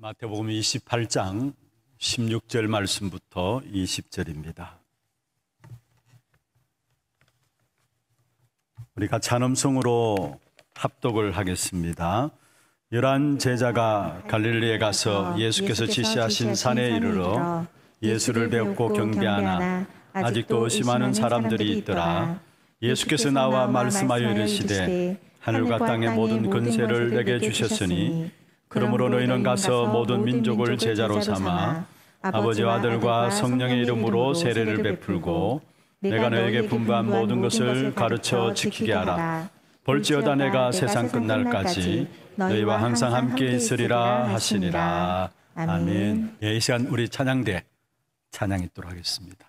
마태복음 28장 16절 말씀부터 20절입니다. 우리가 잔음성으로 합독을 하겠습니다. 열한 제자가 갈릴리에 가서 예수께서 지시하신 산에 이르러 예수를 배웠고 경배하나 아직도 의심하는 사람들이 있더라. 예수께서 나와 말씀하여 이르시되 하늘과 땅의 모든 근세를 내게 주셨으니 그러므로 너희는 가서 모든 민족을 제자로 삼아 아버지와 아들과 성령의 이름으로 세례를 베풀고 내가 너에게 분부한 모든 것을 가르쳐 지키게 하라. 볼지어다 내가 세상 끝날까지 너희와 항상 함께 있으리라 하시니라. 아멘. 예, 이 시간 우리 찬양대 찬양 있도록 하겠습니다.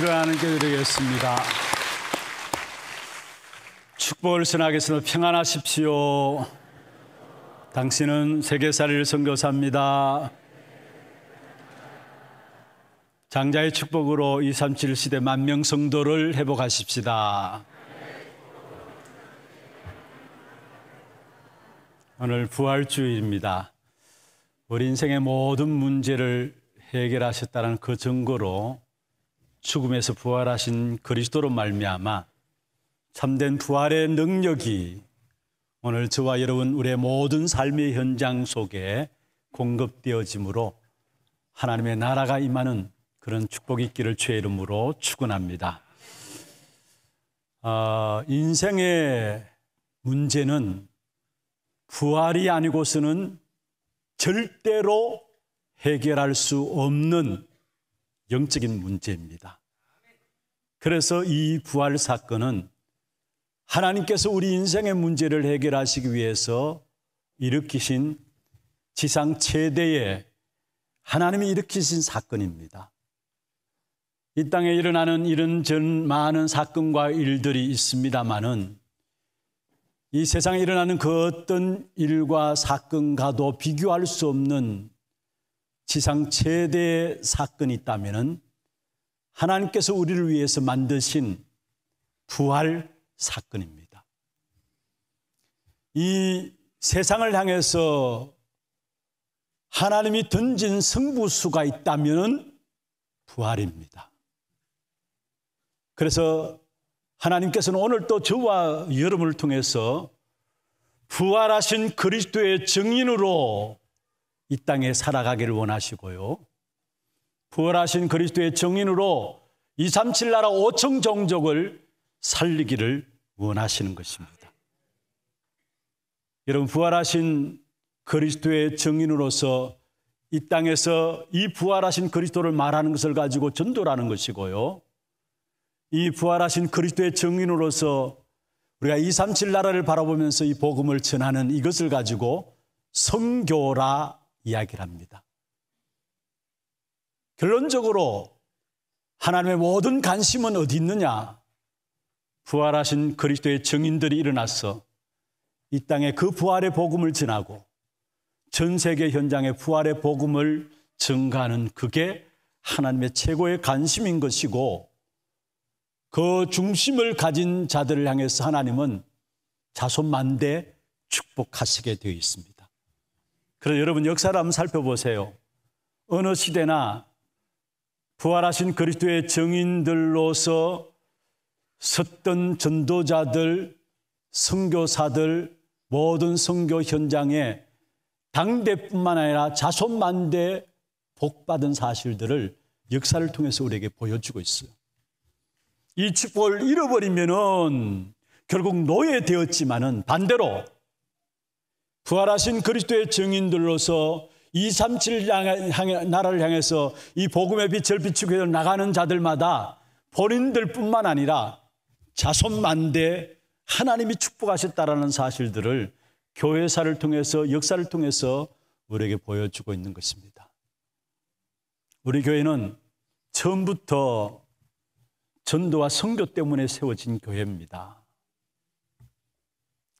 박수를 하는게 드리겠습니다. 축복을 전하겠습니다. 평안하십시오. 당신은 세계사를 선교사입니다. 장자의 축복으로 237 시대 만명 성도를 회복하십시다. 오늘 부활주일입니다. 우리 인생의 모든 문제를 해결하셨다는 그 증거로 죽음에서 부활하신 그리스도로 말미암아 참된 부활의 능력이 오늘 저와 여러분 우리의 모든 삶의 현장 속에 공급되어지므로 하나님의 나라가 임하는 그런 축복이 있기를 주의 이름으로 축원합니다. 어, 인생의 문제는 부활이 아니고서는 절대로 해결할 수 없는 영적인 문제입니다. 그래서 이 부활 사건은 하나님께서 우리 인생의 문제를 해결하시기 위해서 일으키신 지상 최대의 하나님이 일으키신 사건입니다. 이 땅에 일어나는 이런 전 많은 사건과 일들이 있습니다만은 이 세상에 일어나는 그 어떤 일과 사건과도 비교할 수 없는 지상 최대의 사건이 있다면 하나님께서 우리를 위해서 만드신 부활 사건입니다. 이 세상을 향해서 하나님이 던진 승부수가 있다면 부활입니다. 그래서 하나님께서는 오늘또 저와 여러분을 통해서 부활하신 그리스도의 증인으로 이 땅에 살아가기를 원하시고요. 부활하신 그리스도의 정인으로 237 나라 5천 종족을 살리기를 원하시는 것입니다. 여러분 부활하신 그리스도의 정인으로서 이 땅에서 이 부활하신 그리스도를 말하는 것을 가지고 전도라는 것이고요. 이 부활하신 그리스도의 정인으로서 우리가 237 나라를 바라보면서 이 복음을 전하는 이것을 가지고 성교라 이야기를 합니다. 결론적으로 하나님의 모든 관심은 어디 있느냐? 부활하신 그리스도의 증인들이 일어나서 이 땅에 그 부활의 복음을 전하고전 세계 현장의 부활의 복음을 증가하는 그게 하나님의 최고의 관심인 것이고 그 중심을 가진 자들을 향해서 하나님은 자손만대 축복하시게 되어 있습니다. 그래서 여러분 역사를 한번 살펴보세요. 어느 시대나 부활하신 그리스도의 증인들로서 섰던 전도자들, 선교사들 모든 선교 현장에 당대뿐만 아니라 자손만대 복받은 사실들을 역사를 통해서 우리에게 보여주고 있어요. 이 축복을 잃어버리면은 결국 노예 되었지만은 반대로 부활하신 그리스도의 증인들로서 이 삼칠 나라를 향해서 이 복음의 빛을 비추게위해 나가는 자들마다 본인들 뿐만 아니라 자손 만대 하나님이 축복하셨다라는 사실들을 교회사를 통해서 역사를 통해서 우리에게 보여주고 있는 것입니다. 우리 교회는 처음부터 전도와 성교 때문에 세워진 교회입니다.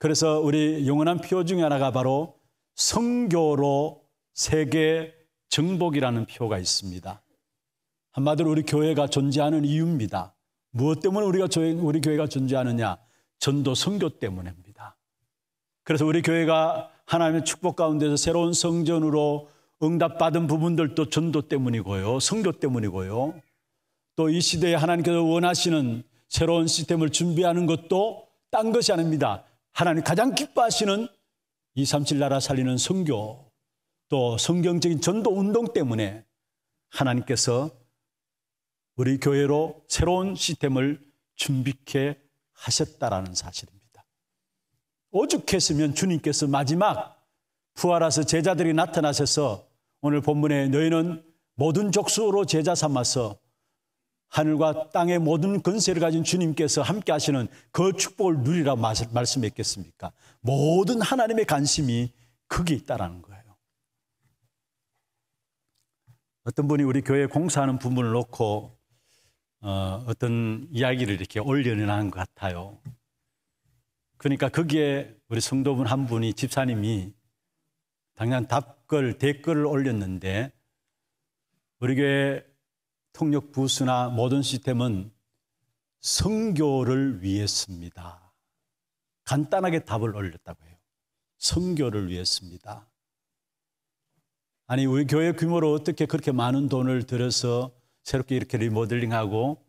그래서 우리 영원한 표 중에 하나가 바로 성교로 세계 정복이라는 표가 있습니다. 한마디로 우리 교회가 존재하는 이유입니다. 무엇 때문에 우리가 우리 교회가 존재하느냐? 전도 성교 때문입니다. 그래서 우리 교회가 하나님의 축복 가운데서 새로운 성전으로 응답받은 부분들도 전도 때문이고요. 성교 때문이고요. 또 이 시대에 하나님께서 원하시는 새로운 시스템을 준비하는 것도 딴 것이 아닙니다. 하나님 가장 기뻐하시는 237 나라 살리는 성교또 성경적인 전도 운동 때문에 하나님께서 우리 교회로 새로운 시스템을 준비케 하셨다라는 사실입니다. 오죽했으면 주님께서 마지막 부활하서 제자들이 나타나셔서 오늘 본문에 너희는 모든 족수로 제자 삼아서 하늘과 땅의 모든 근세를 가진 주님께서 함께 하시는 그 축복을 누리라 말씀했겠습니까? 모든 하나님의 관심이 거기 에 있다라는 거예요. 어떤 분이 우리 교회 공사하는 부분을 놓고 어, 떤 이야기를 이렇게 올려내는것 같아요. 그러니까 거기에 우리 성도분 한 분이 집사님이 당장 답글 댓글을 올렸는데 우리 교회 폭력 부수나 모든 시스템은 성교를 위해서입니다. 간단하게 답을 올렸다고 해요. 성교를 위해서입니다. 아니 우리 교회 규모로 어떻게 그렇게 많은 돈을 들여서 새롭게 이렇게 리모델링하고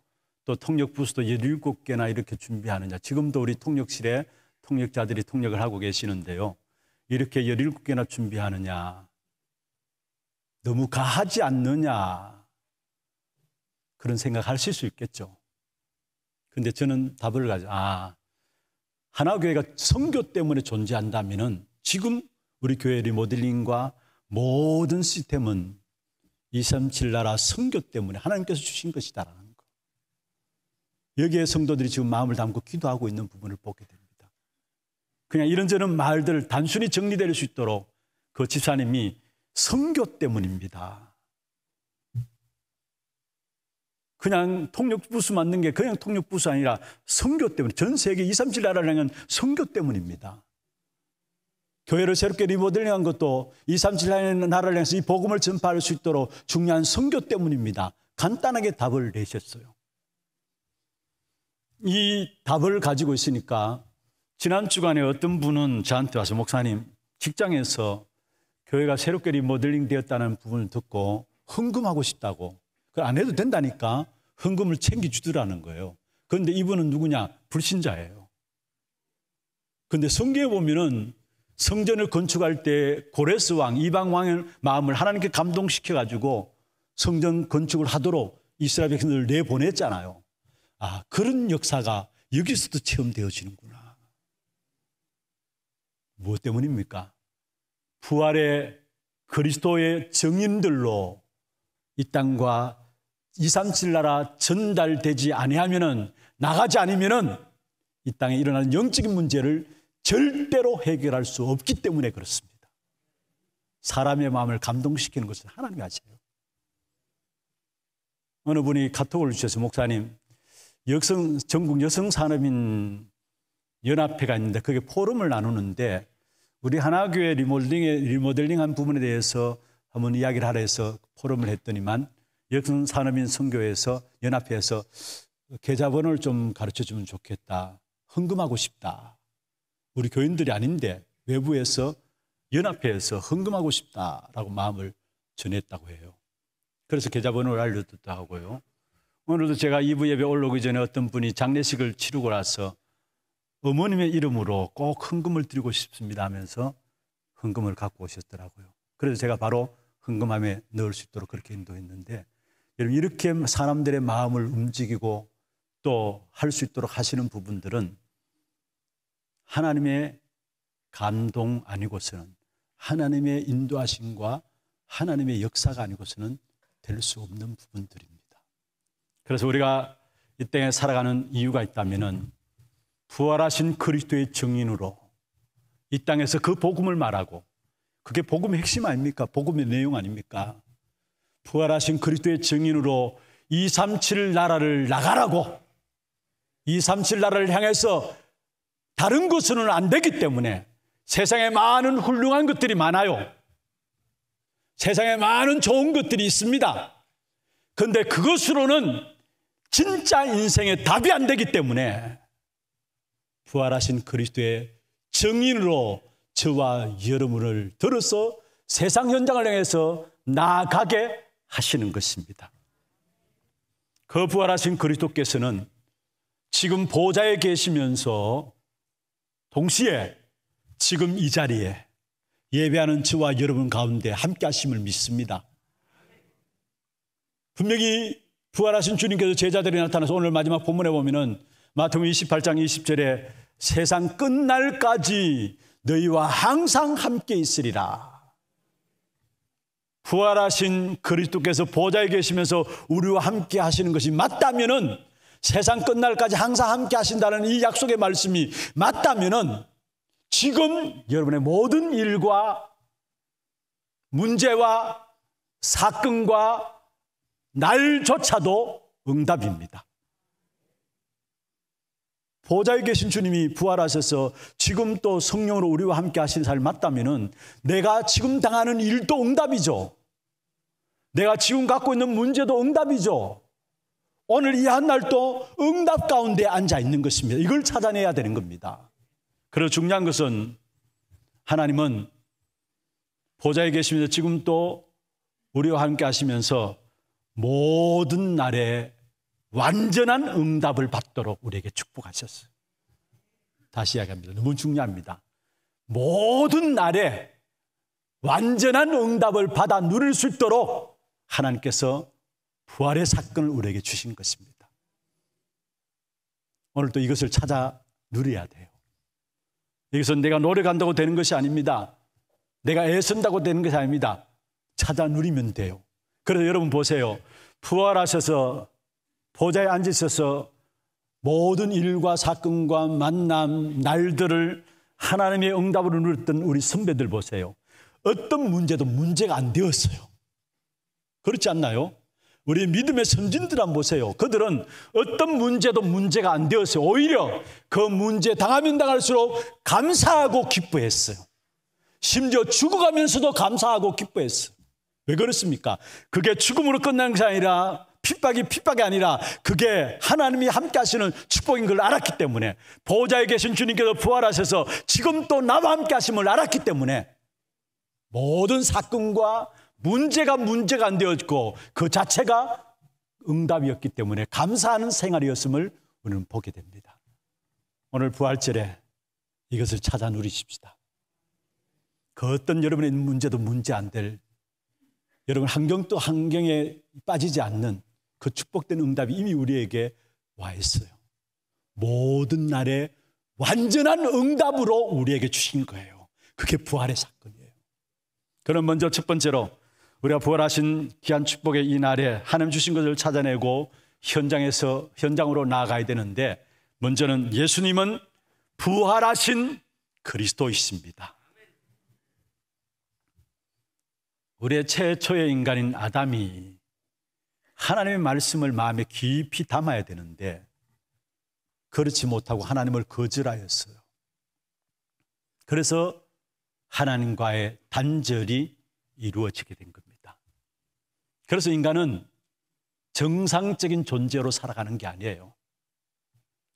또 통역 부스도 17개나 이렇게 준비하느냐. 지금도 우리 통역실에 통역자들이 통역을 하고 계시는데요. 이렇게 17개나 준비하느냐. 너무 가하지 않느냐. 그런 생각하실 수 있겠죠. 근데 저는 답을 가져. 아, 하나교회가 선교 때문에 존재한다면은 지금 우리 교회 리모델링과 모든 시스템은 237 나라 선교 때문에 하나님께서 주신 것이다라는 거. 여기에 성도들이 지금 마음을 담고 기도하고 있는 부분을 보게 됩니다. 그냥 이런저런 말들 단순히 정리될 수 있도록 그 집사님이 선교 때문입니다. 그냥 통역부수 맞는 게 그냥 통역부수 아니라 성교 때문에 전 세계 2, 3, 7나라라는 성교 때문입니다. 교회를 새롭게 리모델링한 것도 2, 3, 7 나라를 향해서 이 복음을 전파할 수 있도록 중요한 성교 때문입니다. 간단하게 답을 내셨어요. 이 답을 가지고 있으니까 지난 주간에 어떤 분은 저한테 와서 목사님 직장에서 교회가 새롭게 리모델링 되었다는 부분을 듣고 흥금하고 싶다고 그걸 안 해도 된다니까 헌금을 챙겨주더라는 거예요. 그런데 이분은 누구냐? 불신자예요. 근데 성경에 보면은 성전을 건축할 때 고레스 왕, 이방 왕의 마음을 하나님께 감동시켜 가지고 성전 건축을 하도록 이스라엘 백성들을 내보냈잖아요. 아, 그런 역사가 여기서도 체험되어지는구나. 무엇 때문입니까? 부활의 그리스도의 정인들로 이 땅과 237 나라 전달되지 아니하면은 나가지 않으면은 이 땅에 일어나는 영적인 문제를 절대로 해결할 수 없기 때문에 그렇습니다. 사람의 마음을 감동시키는 것은 하나님이 하세요. 어느 분이 카톡을 주셔서 목사님 여성 전국 여성 산업인 연합회가 있는데 그게 포럼을 나누는데 우리 하나교회 리모델링 리모델링한 부분에 대해서 한번 이야기를 하라 해서 포럼을 했더니만 여튼 산업인 선교에서 연합회에서 계좌번호를 좀 가르쳐 주면 좋겠다. 헌금하고 싶다. 우리 교인들이 아닌데 외부에서 연합회에서 헌금하고 싶다라고 마음을 전했다고 해요. 그래서 계좌번호를 알려줬다 하고요. 오늘도 제가 이부 예배 올라오기 전에 어떤 분이 장례식을 치르고 나서 어머님의 이름으로 꼭 헌금을 드리고 싶습니다 하면서 헌금을 갖고 오셨더라고요. 그래서 제가 바로 헌금함에 넣을 수 있도록 그렇게 인도했는데 여러분 이렇게 사람들의 마음을 움직이고 또 할 수 있도록 하시는 부분들은 하나님의 감동 아니고서는 하나님의 인도하심과 하나님의 역사가 아니고서는 될 수 없는 부분들입니다. 그래서 우리가 이 땅에 살아가는 이유가 있다면은 부활하신 그리스도의 증인으로 이 땅에서 그 복음을 말하고 그게 복음의 핵심 아닙니까? 복음의 내용 아닙니까? 부활하신 그리스도의 증인으로 237 나라를 나가라고 237 나라를 향해서 다른 곳으로는안 되기 때문에 세상에 많은 훌륭한 것들이 많아요. 세상에 많은 좋은 것들이 있습니다. 그런데 그것으로는 진짜 인생의 답이 안 되기 때문에 부활하신 그리스도의 증인으로 저와 여러분을 들어서 세상 현장을 향해서 나아가게 하시는 것입니다. 그 부활하신 그리스도께서는 지금 보좌에 계시면서 동시에 지금 이 자리에 예배하는 저와 여러분 가운데 함께 하심을 믿습니다. 분명히 부활하신 주님께서 제자들이 나타나서 오늘 마지막 본문에 보면은 마태복음 28장 20절에 세상 끝날까지 너희와 항상 함께 있으리라. 부활하신 그리스도께서 보좌에 계시면서 우리와 함께 하시는 것이 맞다면은 세상 끝날까지 항상 함께 하신다는 이 약속의 말씀이 맞다면은 지금 여러분의 모든 일과 문제와 사건과 날조차도 응답입니다. 보좌에 계신 주님이 부활하셔서 지금 또 성령으로 우리와 함께 하신 삶을 맞다면 내가 지금 당하는 일도 응답이죠. 내가 지금 갖고 있는 문제도 응답이죠. 오늘 이 한 날도 응답 가운데 앉아 있는 것입니다. 이걸 찾아내야 되는 겁니다. 그리고 중요한 것은 하나님은 보좌에 계시면서 지금 또 우리와 함께 하시면서 모든 날에 완전한 응답을 받도록 우리에게 축복하셨어요. 다시 이야기합니다. 너무 중요합니다. 모든 날에 완전한 응답을 받아 누릴 수 있도록 하나님께서 부활의 사건을 우리에게 주신 것입니다. 오늘 도 이것을 찾아 누려야 돼요. 여기서 내가 노력한다고 되는 것이 아닙니다. 내가 애쓴다고 되는 것이 아닙니다. 찾아 누리면 돼요. 그래서 여러분 보세요. 부활하셔서 보좌에 앉으셔서 모든 일과 사건과 만남, 날들을 하나님의 응답으로 누렸던 우리 선배들 보세요. 어떤 문제도 문제가 안 되었어요. 그렇지 않나요? 우리 믿음의 선진들 한 보세요. 그들은 어떤 문제도 문제가 안 되었어요. 오히려 그 문제 당하면 당할수록 감사하고 기뻐했어요. 심지어 죽어가면서도 감사하고 기뻐했어요. 왜 그렇습니까? 그게 죽음으로 끝나게 아니라 핍박이 핍박이 아니라 그게 하나님이 함께 하시는 축복인 걸 알았기 때문에 보호자에 계신 주님께서 부활하셔서 지금 도 나와 함께 하심을 알았기 때문에 모든 사건과 문제가 문제가 안 되었고 그 자체가 응답이었기 때문에 감사하는 생활이었음을 오늘 보게 됩니다. 오늘 부활절에 이것을 찾아 누리십시다. 그 어떤 여러분의 문제도 문제 안 될 여러분 환경또 환경에 빠지지 않는 그 축복된 응답이 이미 우리에게 와 있어요. 모든 날에 완전한 응답으로 우리에게 주신 거예요. 그게 부활의 사건이에요. 그럼 먼저 첫 번째로 우리가 부활하신 귀한 축복의 이 날에 하나님 주신 것을 찾아내고 현장에서 현장으로 나아가야 되는데 먼저는 예수님은 부활하신 그리스도이십니다. 우리의 최초의 인간인 아담이 하나님의 말씀을 마음에 깊이 담아야 되는데 그렇지 못하고 하나님을 거절하였어요. 그래서 하나님과의 단절이 이루어지게 된 겁니다. 그래서 인간은 정상적인 존재로 살아가는 게 아니에요.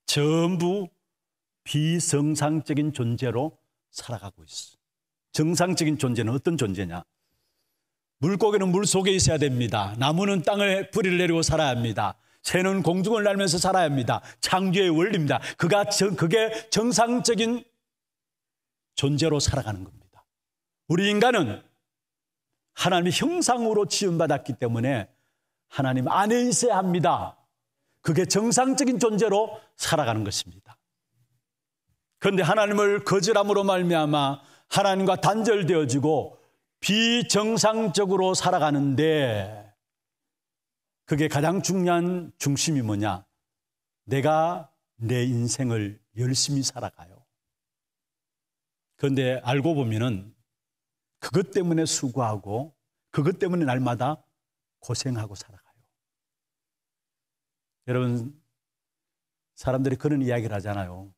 전부 비정상적인 존재로 살아가고 있어. 정상적인 존재는 어떤 존재냐? 물고기는 물 속에 있어야 됩니다. 나무는 땅에 뿌리를 내리고 살아야 합니다. 새는 공중을 날면서 살아야 합니다. 창조의 원리입니다. 그가 저, 그게 정상적인 존재로 살아가는 겁니다. 우리 인간은 하나님의 형상으로 지음받았기 때문에 하나님 안에 있어야 합니다. 그게 정상적인 존재로 살아가는 것입니다. 그런데 하나님을 거절함으로 말미암아 하나님과 단절되어지고 비정상적으로 살아가는데 그게 가장 중요한 중심이 뭐냐? 내가 내 인생을 열심히 살아가요. 그런데 알고 보면은 그것 때문에 수고하고 그것 때문에 날마다 고생하고 살아가요. 여러분, 사람들이 그런 이야기를 하잖아요.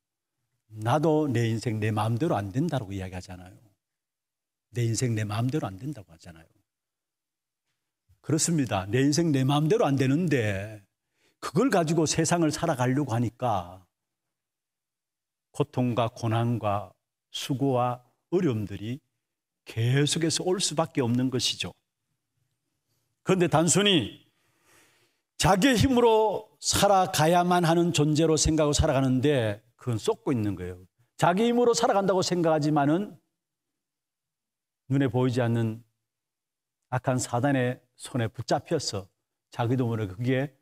나도 내 인생 내 마음대로 안 된다고 이야기하잖아요. 내 인생 내 마음대로 안 된다고 하잖아요. 그렇습니다. 내 인생 내 마음대로 안 되는데 그걸 가지고 세상을 살아가려고 하니까 고통과 고난과 수고와 어려움들이 계속해서 올 수밖에 없는 것이죠. 그런데 단순히 자기의 힘으로 살아가야만 하는 존재로 생각하고 살아가는데 그건 쏟고 있는 거예요. 자기 힘으로 살아간다고 생각하지만은 눈에 보이지 않는 악한 사단의 손에 붙잡혀서 자기도 모르게 그게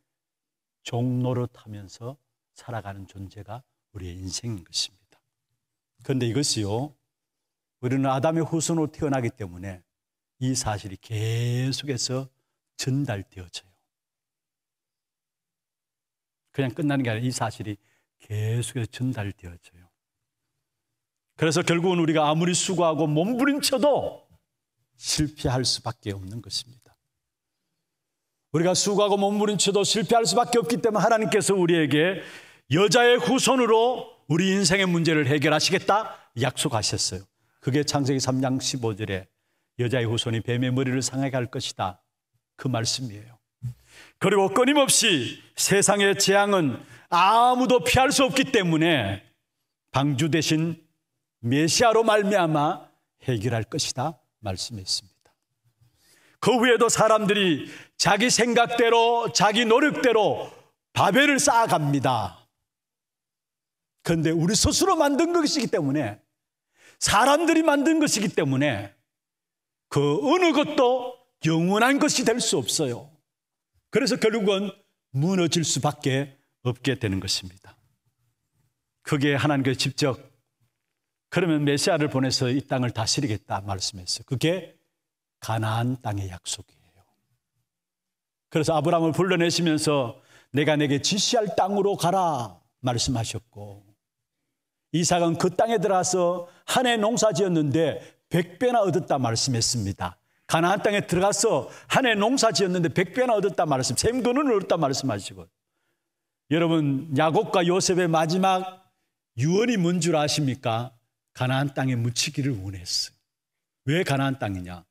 종로를 타면서 살아가는 존재가 우리의 인생인 것입니다. 그런데 이것이요, 우리는 아담의 후손으로 태어나기 때문에 이 사실이 계속해서 전달되어져요. 그냥 끝나는 게 아니라 이 사실이 계속해서 전달되어져요. 그래서 결국은 우리가 아무리 수고하고 몸부림쳐도 실패할 수밖에 없는 것입니다. 우리가 수고하고 몸부림쳐도 실패할 수밖에 없기 때문에 하나님께서 우리에게 여자의 후손으로 우리 인생의 문제를 해결하시겠다 약속하셨어요. 그게 창세기 3장 15절에 여자의 후손이 뱀의 머리를 상하게 할 것이다. 그 말씀이에요. 그리고 끊임없이 세상의 재앙은 아무도 피할 수 없기 때문에 방주 대신 메시아로 말미암아 해결할 것이다 말씀했습니다. 그 후에도 사람들이 자기 생각대로 자기 노력대로 바벨을 쌓아갑니다. 그런데 우리 스스로 만든 것이기 때문에 사람들이 만든 것이기 때문에 그 어느 것도 영원한 것이 될 수 없어요. 그래서 결국은 무너질 수밖에 없게 되는 것입니다. 그게 하나님께 직접 그러면 메시아를 보내서 이 땅을 다스리겠다 말씀했어요. 그게 가나안 땅의 약속이에요. 그래서 아브라함을 불러내시면서 내가 내게 지시할 땅으로 가라 말씀하셨고 이삭은 그 땅에 들어와서한 해 농사 지었는데 백배나 얻었다 말씀했습니다. 가나안 땅에 들어가서 한 해 농사 지었는데 백배나 얻었다 말씀. 샘근은 얻었다 말씀하시고. 여러분 야곱과 요셉의 마지막 유언이 뭔 줄 아십니까? 가나안 땅에 묻히기를 원했어요. 왜 가나안 땅이냐?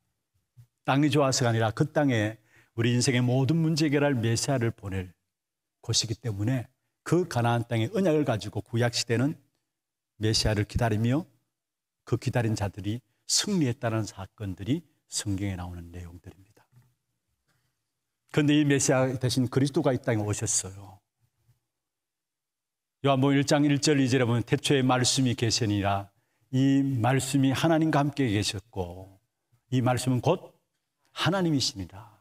땅이 좋아서가 아니라 그 땅에 우리 인생의 모든 문제 해결할 메시아를 보낼 곳이기 때문에 그 가나안 땅의 은약을 가지고 구약 시대는 메시아를 기다리며 그 기다린 자들이 승리했다는 사건들이 성경에 나오는 내용들입니다. 그런데 이 메시아 대신 그리스도가 이 땅에 오셨어요. 요한복음 1장 1절 2절에 보면 태초에 말씀이 계시니라 이 말씀이 하나님과 함께 계셨고 이 말씀은 곧 하나님이십니다.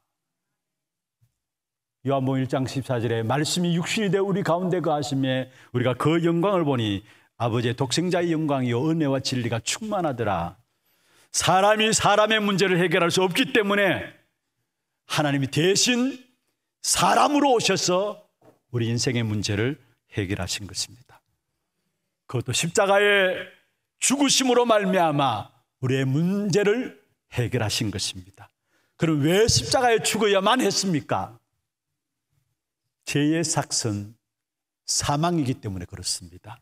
요한복음 1장 14절에 말씀이 육신이 되어 우리 가운데 거하심에 우리가 그 영광을 보니 아버지의 독생자의 영광이요 은혜와 진리가 충만하더라. 사람이 사람의 문제를 해결할 수 없기 때문에 하나님이 대신 사람으로 오셔서 우리 인생의 문제를 해결하신 것입니다. 그것도 십자가의 죽으심으로 말미암아 우리의 문제를 해결하신 것입니다. 그럼 왜 십자가에 죽어야만 했습니까? 죄의 삭선 사망이기 때문에 그렇습니다.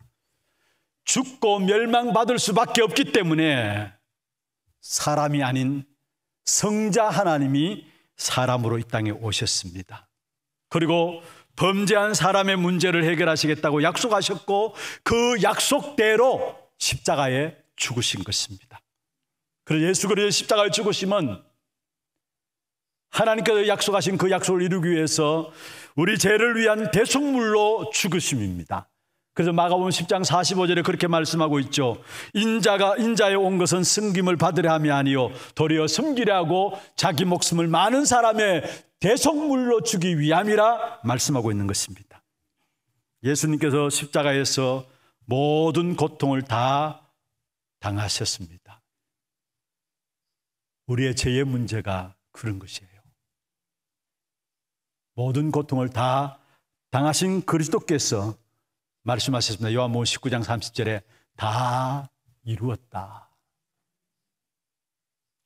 죽고 멸망받을 수밖에 없기 때문에 사람이 아닌 성자 하나님이 사람으로 이 땅에 오셨습니다. 그리고 범죄한 사람의 문제를 해결하시겠다고 약속하셨고 그 약속대로 십자가에 죽으신 것입니다. 그래서 예수 그리스도의 십자가에 죽으심은 하나님께서 약속하신 그 약속을 이루기 위해서 우리 죄를 위한 대속물로 죽으심입니다. 그래서 마가복음 10장 45절에 그렇게 말씀하고 있죠. 인자가 인자에 온 것은 승김을 받으려 함이 아니요 도리어 섬기려 하고 자기 목숨을 많은 사람의 대속물로 주기 위함이라 말씀하고 있는 것입니다. 예수님께서 십자가에서 모든 고통을 다 당하셨습니다. 우리의 죄의 문제가 그런 것이에요. 모든 고통을 다 당하신 그리스도께서 말씀하셨습니다. 요한복음 19장 30절에 다 이루었다.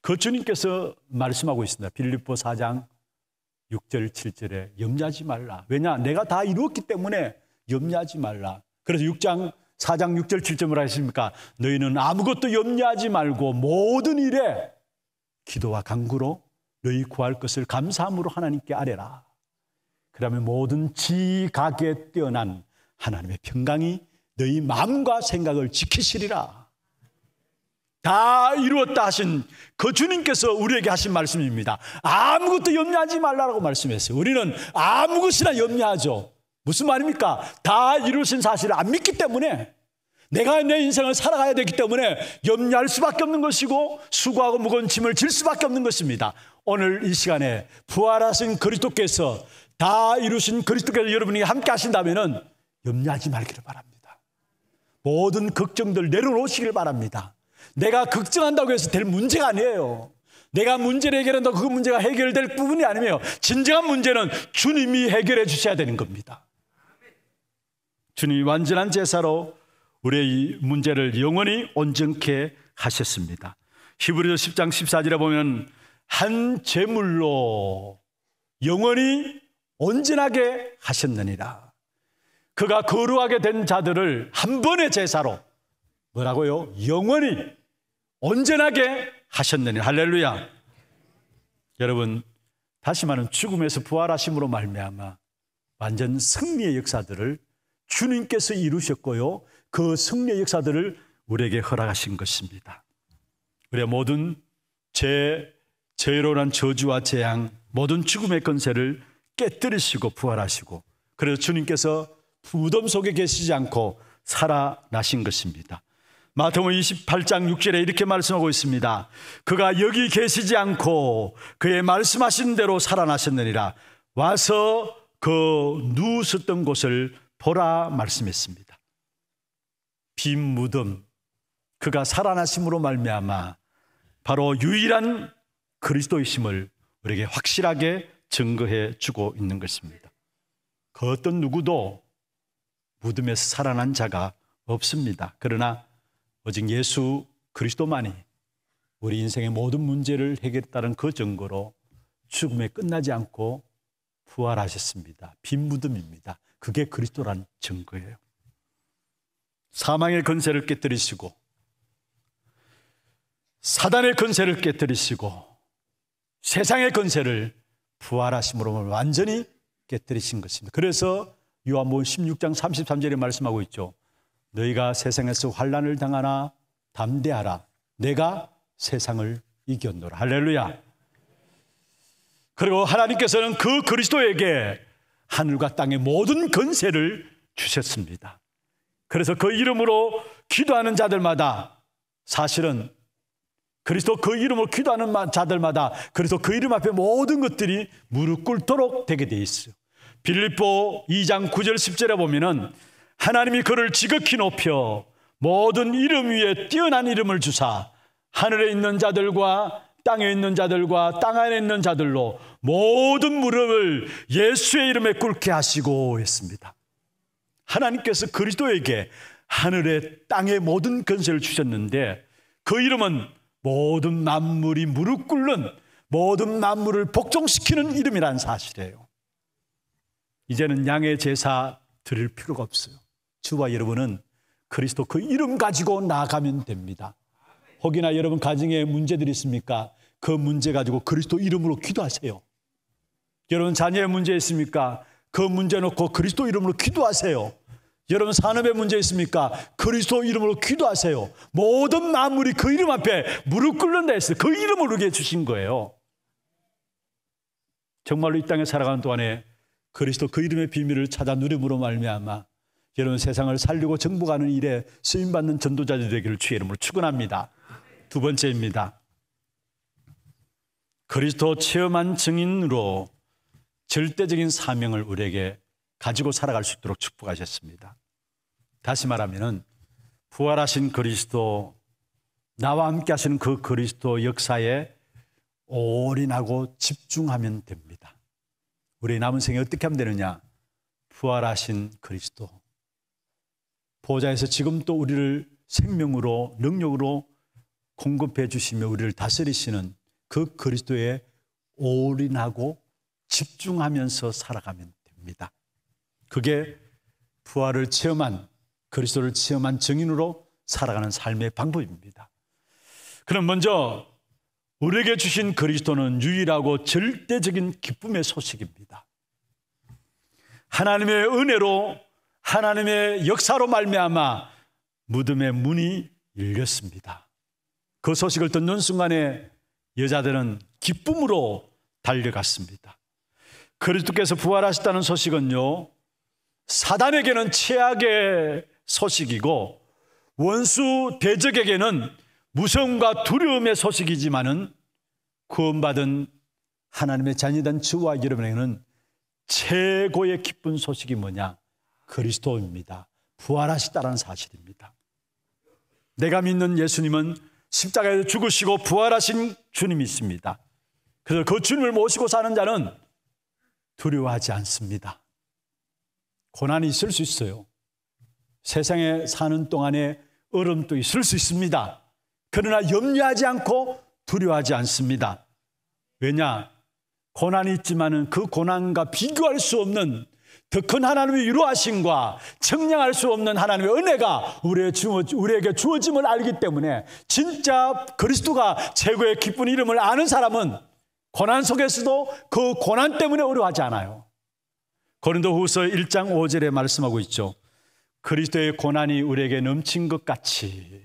그 주님께서 말씀하고 있습니다. 빌립보 4장 6절 7절에 염려하지 말라. 왜냐? 내가 다 이루었기 때문에 염려하지 말라. 그래서 6장 4장 6절 7절 을 하십니까? 너희는 아무것도 염려하지 말고 모든 일에 기도와 간구로 너희 구할 것을 감사함으로 하나님께 아뢰라. 그러면 모든 지각에 뛰어난 하나님의 평강이 너희 마음과 생각을 지키시리라. 다 이루었다 하신 그 주님께서 우리에게 하신 말씀입니다. 아무것도 염려하지 말라라고 말씀했어요. 우리는 아무 것이나 염려하죠. 무슨 말입니까? 다 이루신 사실을 안 믿기 때문에 내가 내 인생을 살아가야 되기 때문에 염려할 수밖에 없는 것이고 수고하고 무거운 짐을 질 수밖에 없는 것입니다. 오늘 이 시간에 부활하신 그리스도께서 다 이루신 그리스도께서 여러분이 함께 하신다면은 염려하지 말기를 바랍니다. 모든 걱정들 내려놓으시길 바랍니다. 내가 걱정한다고 해서 될 문제가 아니에요. 내가 문제를 해결한다고 그 문제가 해결될 부분이 아니에 진정한 문제는 주님이 해결해 주셔야 되는 겁니다. 주님이 완전한 제사로 우리의 문제를 영원히 온전케 하셨습니다. 히브리서 10장 14절에 보면 한 제물로 영원히 온전하게 하셨느니라. 그가 거루하게 된 자들을 한 번의 제사로 뭐라고요? 영원히 온전하게 하셨느니 할렐루야. 여러분 다시 말하면 죽음에서 부활하심으로 말미암아 완전 승리의 역사들을 주님께서 이루셨고요. 그 승리의 역사들을 우리에게 허락하신 것입니다. 우리의 모든 죄, 죄로 한 저주와 재앙, 모든 죽음의 건세를 깨뜨리시고 부활하시고 그래서 주님께서 무덤 속에 계시지 않고 살아나신 것입니다. 마태복음 28장 6절에 이렇게 말씀하고 있습니다. 그가 여기 계시지 않고 그의 말씀하신 대로 살아나셨느니라. 와서 그 누웠던 곳을 보라 말씀했습니다. 빈 무덤 그가 살아나심으로 말미암아 바로 유일한 그리스도이심을 우리에게 확실하게 증거해 주고 있는 것입니다. 그 어떤 누구도 무덤에서 살아난 자가 없습니다. 그러나 오직 예수 그리스도만이 우리 인생의 모든 문제를 해결했다는 그 증거로 죽음에 끝나지 않고 부활하셨습니다. 빈 무덤입니다. 그게 그리스도란 증거예요. 사망의 근세를 깨뜨리시고 사단의 근세를 깨뜨리시고 세상의 근세를 부활하심으로 완전히 깨뜨리신 것입니다. 그래서 요한복음 16장 33절에 말씀하고 있죠. 너희가 세상에서 환란을 당하나 담대하라. 내가 세상을 이겼노라. 할렐루야. 그리고 하나님께서는 그 그리스도에게 하늘과 땅의 모든 근세를 주셨습니다. 그래서 그 이름으로 기도하는 자들마다 사실은 그리스도 그 이름으로 기도하는 자들마다 그래서 그 이름 앞에 모든 것들이 무릎 꿇도록 되게 돼 있어요. 빌립보 2장 9절 10절에 보면은 하나님이 그를 지극히 높여 모든 이름 위에 뛰어난 이름을 주사 하늘에 있는 자들과 땅에 있는 자들과 땅 안에 있는 자들로 모든 무릎을 예수의 이름에 꿇게 하시고 했습니다. 하나님께서 그리스도에게 하늘의 땅의 모든 권세를 주셨는데 그 이름은 모든 만물이 무릎 꿇는 모든 만물을 복종시키는 이름이란 사실이에요. 이제는 양의 제사 드릴 필요가 없어요. 주와 여러분은 그리스도 그 이름 가지고 나가면 됩니다. 혹이나 여러분 가정에 문제들이 있습니까? 그 문제 가지고 그리스도 이름으로 기도하세요. 여러분 자녀의 문제 있습니까? 그 문제 놓고 그리스도 이름으로 기도하세요. 여러분 산업에 문제 있습니까? 그리스도 이름으로 기도하세요. 모든 만물이 그 이름 앞에 무릎 꿇는다 했어요. 그 이름으로 게 주신 거예요. 정말로 이 땅에 살아가는 동안에 그리스도 그 이름의 비밀을 찾아 누림으로 말미암아 여러분 세상을 살리고 정복하는 일에 쓰임 받는 전도자들 되기를 주의 이름으로 축원합니다. 두 번째입니다. 그리스도 체험한 증인으로 절대적인 사명을 우리에게 가지고 살아갈 수 있도록 축복하셨습니다. 다시 말하면 부활하신 그리스도 나와 함께 하시그 그리스도 역사에 올인하고 집중하면 됩니다. 우리 남은 생에 어떻게 하면 되느냐? 부활하신 그리스도 보좌에서 지금 또 우리를 생명으로 능력으로 공급해 주시며 우리를 다스리시는 그 그리스도에 올인하고 집중하면서 살아가면 됩니다. 그게 부활을 체험한 그리스도를 체험한 증인으로 살아가는 삶의 방법입니다. 그럼 먼저 우리에게 주신 그리스도는 유일하고 절대적인 기쁨의 소식입니다. 하나님의 은혜로 하나님의 역사로 말미암아 무덤의 문이 열렸습니다. 그 소식을 듣는 순간에 여자들은 기쁨으로 달려갔습니다. 그리스도께서 부활하셨다는 소식은요, 사단에게는 최악의 소식이고, 원수 대적에게는 무서움과 두려움의 소식이지만은 구원받은 하나님의 자녀된 저와 여러분에게는 최고의 기쁜 소식이 뭐냐? 그리스도입니다. 부활하셨다는 사실입니다. 내가 믿는 예수님은 십자가에서 죽으시고 부활하신 주님이 있습니다. 그래서 그 주님을 모시고 사는 자는 두려워하지 않습니다. 고난이 있을 수 있어요. 세상에 사는 동안에 어려도 있을 수 있습니다. 그러나 염려하지 않고 두려워하지 않습니다. 왜냐? 고난이 있지만은 그 고난과 비교할 수 없는 더큰 하나님의 위로하심과 측량할 수 없는 하나님의 은혜가 우리에게, 주어, 우리에게 주어짐을 알기 때문에 진짜 그리스도가 최고의 기쁜 이름을 아는 사람은 고난 속에서도 그 고난 때문에 어려워하지 않아요. 고린도 후서 1장 5절에 말씀하고 있죠. 그리스도의 고난이 우리에게 넘친 것 같이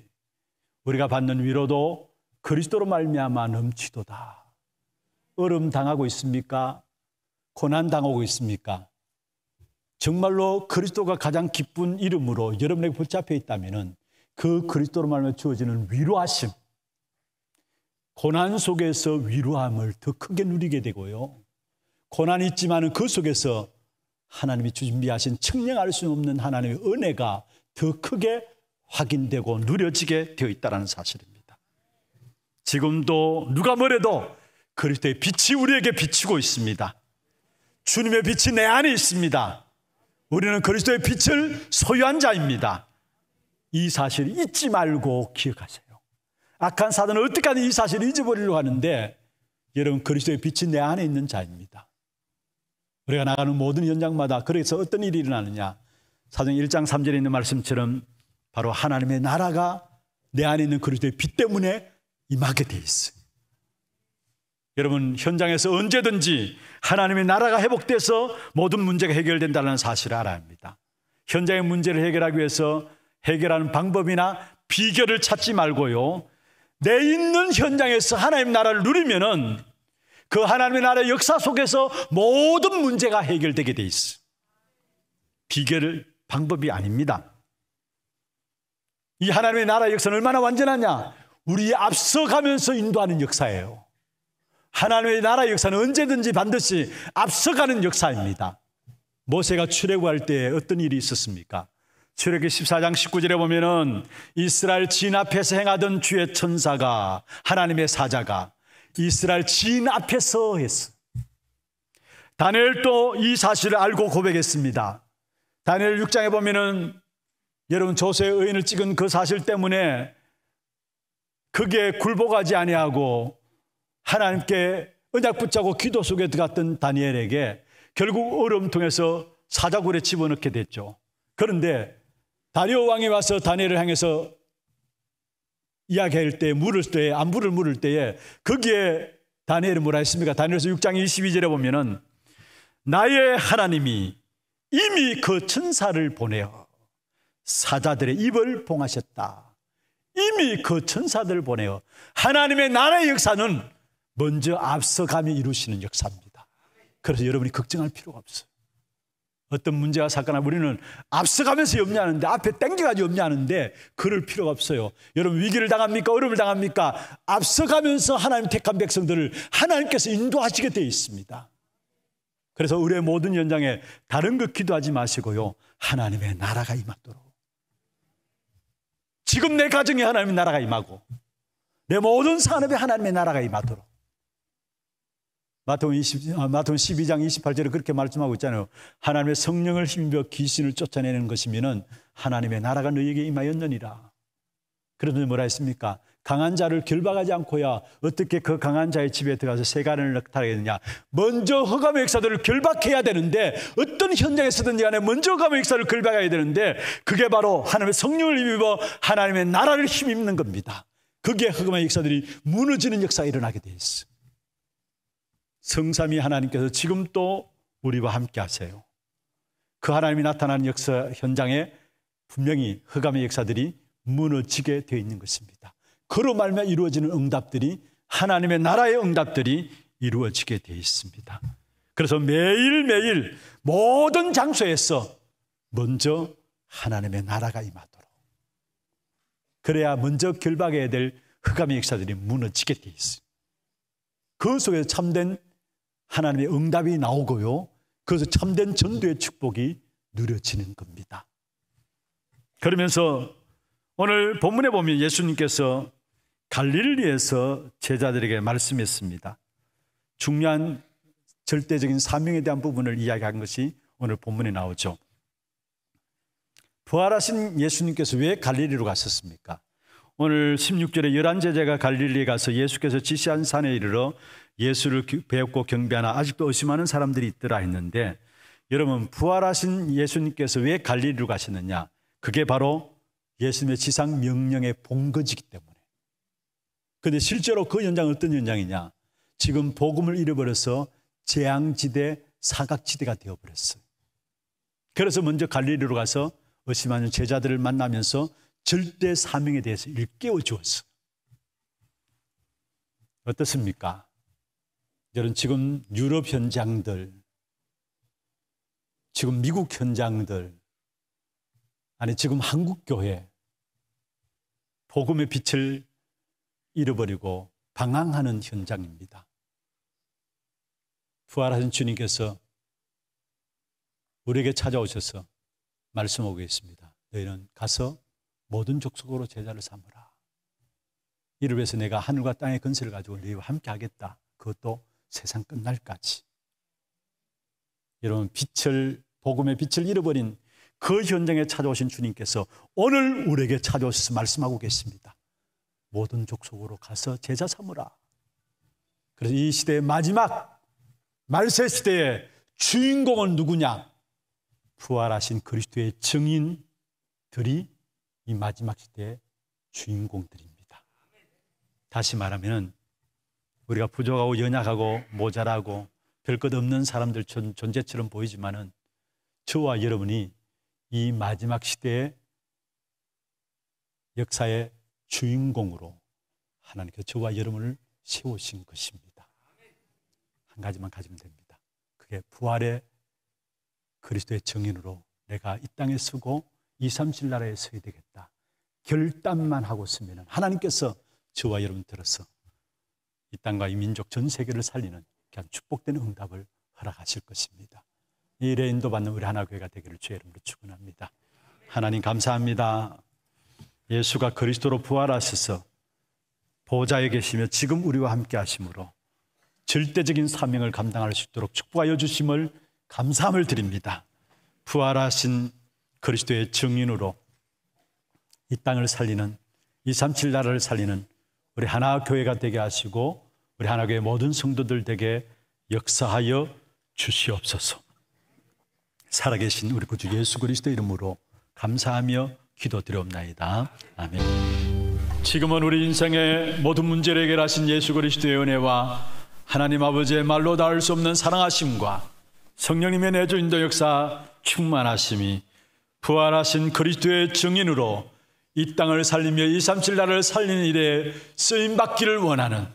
우리가 받는 위로도 그리스도로 말미암아 넘치도다. 얼음 당하고 있습니까? 고난 당하고 있습니까? 정말로 그리스도가 가장 기쁜 이름으로 여러분에게 붙잡혀 있다면 그 그리스도로 말미암 주어지는 위로하심, 고난 속에서 위로함을 더 크게 누리게 되고요. 고난이 있지만 그 속에서 하나님이 준비하신 측량할 수 없는 하나님의 은혜가 더 크게 확인되고 누려지게 되어 있다는 사실입니다. 지금도 누가 뭐래도 그리스도의 빛이 우리에게 비치고 있습니다. 주님의 빛이 내 안에 있습니다. 우리는 그리스도의 빛을 소유한 자입니다. 이 사실 잊지 말고 기억하세요. 악한 사단은 어떻게든 이 사실을 잊어버리려고 하는데 여러분 그리스도의 빛이 내 안에 있는 자입니다. 우리가 나가는 모든 현장마다 그래서 어떤 일이 일어나느냐 사정 1장 3절에 있는 말씀처럼 바로 하나님의 나라가 내 안에 있는 그리스도의 빛 때문에 임하게 돼 있어요. 여러분 현장에서 언제든지 하나님의 나라가 회복돼서 모든 문제가 해결된다는 사실을 알아야 합니다. 현장의 문제를 해결하기 위해서 해결하는 방법이나 비결을 찾지 말고요. 내 있는 현장에서 하나님 나라를 누리면은 그 하나님의 나라의 역사 속에서 모든 문제가 해결되게 돼 있어. 비결을 방법이 아닙니다. 이 하나님의 나라 역사는 얼마나 완전하냐? 우리 앞서가면서 인도하는 역사예요. 하나님의 나라 역사는 언제든지 반드시 앞서가는 역사입니다. 모세가 출애굽할 때 어떤 일이 있었습니까? 출애굽기 14장 19절에 보면은 이스라엘 진 앞에서 행하던 주의 천사가 하나님의 사자가 이스라엘 진 앞에서 했어. 다니엘도 이 사실을 알고 고백했습니다. 다니엘 6장에 보면은 여러분 조세 의인을 찍은 그 사실 때문에 그게 굴복하지 아니하고 하나님께 은약 붙잡고 기도 속에 들어갔던 다니엘에게 결국 얼음통해서 사자굴에 집어넣게 됐죠. 그런데 다리오 왕이 와서 다니엘을 향해서 이야기할 때 물을 때에 안부를 물을 때에 거기에 다니엘이 뭐라 했습니까? 다니엘서 6장 22절에 보면은 나의 하나님이 이미 그 천사를 보내어 사자들의 입을 봉하셨다. 이미 그 천사들을 보내어 하나님의 나라의 역사는 먼저 앞서가며 이루시는 역사입니다. 그래서 여러분이 걱정할 필요가 없어요. 어떤 문제가 사건을 우리는 앞서가면서 염려하는데 앞에 땡겨가지고 염려하는데 그럴 필요가 없어요. 여러분 위기를 당합니까? 어려움을 당합니까? 앞서가면서 하나님 택한 백성들을 하나님께서 인도하시게 되어 있습니다. 그래서 우리의 모든 현장에 다른 것 기도하지 마시고요. 하나님의 나라가 임하도록. 지금 내 가정에 하나님의 나라가 임하고 내 모든 산업에 하나님의 나라가 임하도록 마태음, 20, 12장 28절에 그렇게 말씀하고 있잖아요. 하나님의 성령을 힘입어 귀신을 쫓아내는 것이면은 하나님의 나라가 너희에게 임하였느니라. 그러더니 뭐라 했습니까? 강한 자를 결박하지 않고야 어떻게 그 강한 자의 집에 들어가서 세간을 나타내겠느냐. 먼저 허감의 역사들을 결박해야 되는데 어떤 현장에서든 지 간에 먼저 허감의 역사를 결박해야 되는데 그게 바로 하나님의 성령을 힘입어 하나님의 나라를 힘입는 겁니다. 그게 허감의 역사들이 무너지는 역사가 일어나게 돼 있어. 성삼이 하나님께서 지금 또 우리와 함께 하세요. 그 하나님이 나타나는 역사 현장에 분명히 흑암의 역사들이 무너지게 되어 있는 것입니다. 그로 말미 이루어지는 응답들이 하나님의 나라의 응답들이 이루어지게 되어 있습니다. 그래서 매일매일 모든 장소에서 먼저 하나님의 나라가 임하도록 그래야 먼저 결박해야 될 흑암의 역사들이 무너지게 되어 있습니다. 그 속에서 참된 하나님의 응답이 나오고요. 그래서 참된 전도의 축복이 누려지는 겁니다. 그러면서 오늘 본문에 보면 예수님께서 갈릴리에서 제자들에게 말씀했습니다. 중요한 절대적인 사명에 대한 부분을 이야기한 것이 오늘 본문에 나오죠. 부활하신 예수님께서 왜 갈릴리로 갔었습니까? 오늘 16절에 열한 제자가 갈릴리에 가서 예수께서 지시한 산에 이르러 예수를 배웠고 경배하나 아직도 의심하는 사람들이 있더라 했는데 여러분 부활하신 예수님께서 왜 갈릴리로 가시느냐? 그게 바로 예수님의 지상 명령의 본거지기 때문에. 근데 실제로 그현장 어떤 현장이냐? 지금 복음을 잃어버려서 재앙지대 사각지대가 되어버렸어요. 그래서 먼저 갈릴리로 가서 의심하는 제자들을 만나면서 절대 사명에 대해서 일깨워 주었어. 어떻습니까? 여러분 지금 유럽 현장들, 지금 미국 현장들, 아니 지금 한국 교회 복음의 빛을 잃어버리고 방황하는 현장입니다. 부활하신 주님께서 우리에게 찾아오셔서 말씀하고 있습니다. 너희는 가서 모든 족속으로 제자를 삼으라. 이를 위해서 내가 하늘과 땅의 근세를 가지고 너희와 함께 하겠다. 그것도 세상 끝날까지. 여러분, 빛을, 복음의 빛을 잃어버린 그 현장에 찾아오신 주님께서 오늘 우리에게 찾아오셔서 말씀하고 계십니다. 모든 족속으로 가서 제자 삼으라. 그래서 이 시대의 마지막, 말세 시대의 주인공은 누구냐? 부활하신 그리스도의 증인들이 이 마지막 시대의 주인공들입니다. 다시 말하면 우리가 부족하고 연약하고 모자라고 별 것 없는 사람들 존재처럼 보이지만은 저와 여러분이 이 마지막 시대의 역사의 주인공으로 하나님께서 저와 여러분을 세우신 것입니다. 한 가지만 가지면 됩니다. 그게 부활의 그리스도의 정인으로 내가 이 땅에 서고 2, 3실 나라에 서야 되겠다. 결단만 하고 있으면 하나님께서 저와 여러분 들어서 이 땅과 이 민족 전 세계를 살리는 그냥 축복된 응답을 허락하실 것입니다. 이 일에 인도받는 우리 하나교회가 되기를 주의 이름으로 축원합니다. 하나님 감사합니다. 예수가 그리스도로 부활하셔서 보좌에 계시며 지금 우리와 함께 하심으로 절대적인 사명을 감당할 수 있도록 축복하여 주심을 감사함을 드립니다. 부활하신 그리스도의 증인으로 이 땅을 살리는 237 나라를 살리는 우리 하나 교회가 되게 하시고 우리 하나 교회 모든 성도들 되게 역사하여 주시옵소서. 살아계신 우리 구주 예수 그리스도 이름으로 감사하며 기도드려옵나이다. 아멘. 지금은 우리 인생의 모든 문제를 해결하신 예수 그리스도의 은혜와 하나님 아버지의 말로 닿을 수 없는 사랑하심과 성령님의 내주 인도 역사 충만하심이 부활하신 그리스도의 증인으로 이 땅을 살리며 이 삼칠 나라를 살리는 일에 쓰임 받기를 원하는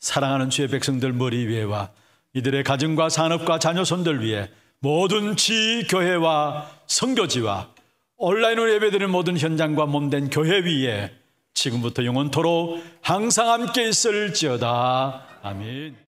사랑하는 주의 백성들 머리 위에와 이들의 가정과 산업과 자녀 손들 위에 모든 지 교회와 성교지와 온라인으로 예배드리는 모든 현장과 몸된 교회 위에 지금부터 영원토록 항상 함께 있을지어다. 아멘.